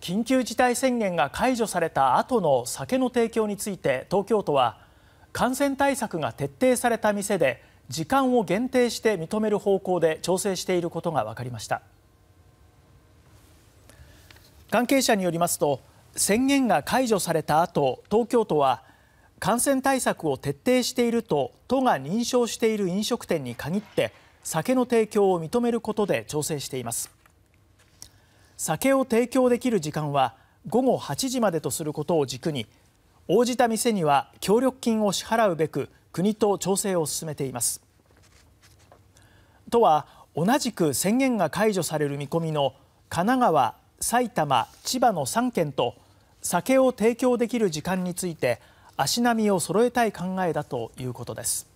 緊急事態宣言が解除された後の酒の提供について東京都は感染対策が徹底された店で時間を限定して認める方向で調整していることが分かりました関係者によりますと宣言が解除された後東京都は感染対策を徹底していると都が認証している飲食店に限って酒の提供を認めることで調整しています酒を提供できる時間は午後8時までとすることを軸に応じた店には協力金を支払うべく国と調整を進めています都は同じく宣言が解除される見込みの神奈川、埼玉、千葉の3県と酒を提供できる時間について足並みを揃えたい考えだということです。